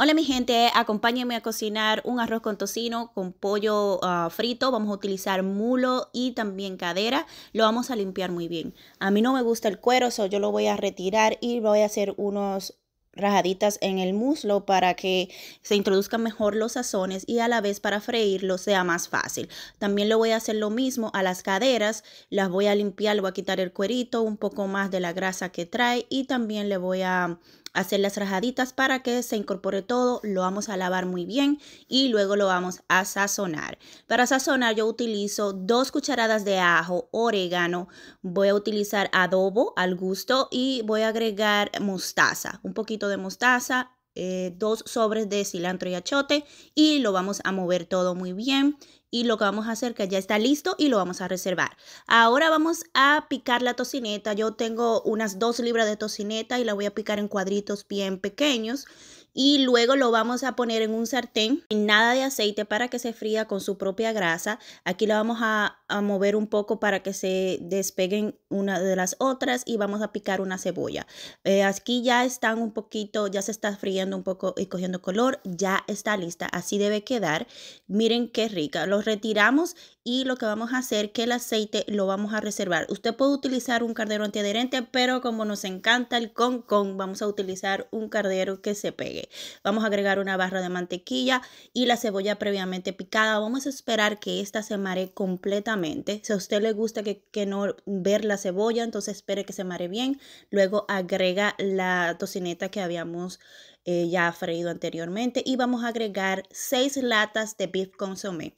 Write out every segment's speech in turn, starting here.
Hola mi gente, acompáñenme a cocinar un arroz con tocino con pollo ah, frito. Vamos a utilizar mulo y también cadera. Lo vamos a limpiar muy bien. A mí no me gusta el cuero, yo lo voy a retirar y voy a hacer unos rajaditas en el muslo para que se introduzcan mejor los sazones y a la vez para freírlo sea más fácil. También lo voy a hacer lo mismo a las caderas, las voy a limpiar, le voy a quitar el cuerito, un poco más de la grasa que trae y también le voy a hacer las rajaditas para que se incorpore todo, lo vamos a lavar muy bien y luego lo vamos a sazonar. Para sazonar yo utilizo dos cucharadas de ajo, orégano, voy a utilizar adobo al gusto y voy a agregar mostaza, un poquito de mostaza, eh, dos sobres de cilantro y achote y lo vamos a mover todo muy bien y lo que vamos a hacer que ya está listo y lo vamos a reservar. Ahora vamos a picar la tocineta. Yo tengo unas dos libras de tocineta y la voy a picar en cuadritos bien pequeños y luego lo vamos a poner en un sartén sin nada de aceite para que se fría con su propia grasa. Aquí la vamos a, mover un poco para que se despeguen una de las otras y vamos a picar una cebolla. Eh, aquí ya están un poquito, ya se está friendo un poco y cogiendo color, ya está lista, así debe quedar. Miren qué rica. Lo retiramos y lo que vamos a hacer que el aceite lo vamos a reservar. Usted puede utilizar un cardero antiadherente, pero como nos encanta el con con, vamos a utilizar un cardero que se pegue. Vamos a agregar una barra de mantequilla y la cebolla previamente picada. Vamos a esperar que esta se mare completamente. Si a usted le gusta que, no ver la cebolla, entonces espere que se mare bien. Luego agrega la tocineta que habíamos eh, ya freído anteriormente y vamos a agregar seis latas de beef consomé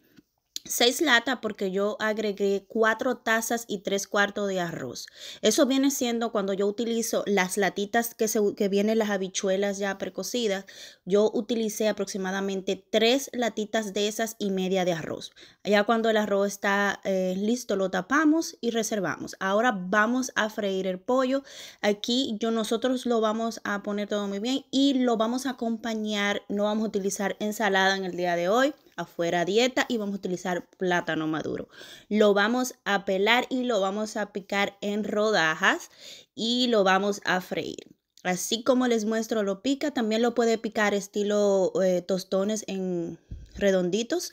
seis latas porque yo agregué cuatro tazas y tres cuartos de arroz. Eso viene siendo cuando yo utilizo las latitas que, se, vienen las habichuelas ya precocidas. Yo utilicé aproximadamente tres latitas de esas y media de arroz. Ya cuando el arroz está eh, listo lo tapamos y reservamos. Ahora vamos a freír el pollo. Aquí yo nosotros lo vamos a poner todo muy bien y lo vamos a acompañar. No vamos a utilizar ensalada en el día de hoy afuera dieta y vamos a utilizar plátano maduro. Lo vamos a pelar y lo vamos a picar en rodajas y lo vamos a freír. Así como les muestro lo pica, también lo puede picar estilo eh, tostones en redonditos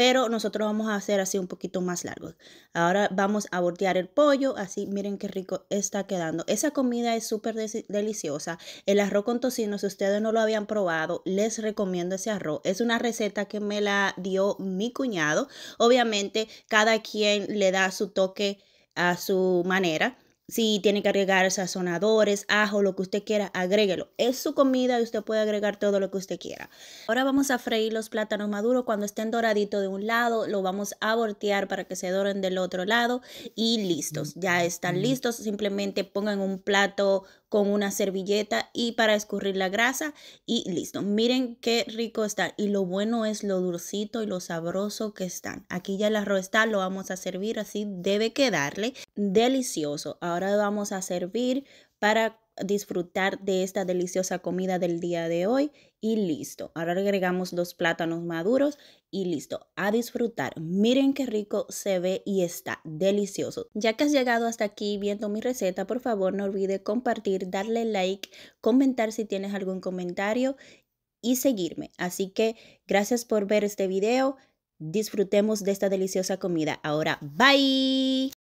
pero nosotros vamos a hacer así un poquito más largo. Ahora vamos a voltear el pollo, así miren qué rico está quedando. Esa comida es súper deliciosa. El arroz con tocino, si ustedes no lo habían probado, les recomiendo ese arroz. Es una receta que me la dio mi cuñado. Obviamente, cada quien le da su toque a su manera si tiene que agregar sazonadores, ajo, lo que usted quiera, agréguelo. Es su comida y usted puede agregar todo lo que usted quiera. Ahora vamos a freír los plátanos maduros. Cuando estén doraditos de un lado, lo vamos a voltear para que se doren del otro lado y listos. Mm, ya están mm. listos. Simplemente pongan un plato con una servilleta y para escurrir la grasa y listo. Miren qué rico está y lo bueno es lo dulcito y lo sabroso que están. Aquí ya la arroz está, lo vamos a servir así, debe quedarle delicioso. Ahora vamos a servir para disfrutar de esta deliciosa comida del día de hoy y listo. Ahora agregamos los plátanos maduros y listo. A disfrutar. Miren qué rico se ve y está delicioso. Ya que has llegado hasta aquí viendo mi receta, por favor no olvides compartir, darle like, comentar si tienes algún comentario y seguirme. Así que gracias por ver este video. Disfrutemos de esta deliciosa comida. Ahora, bye.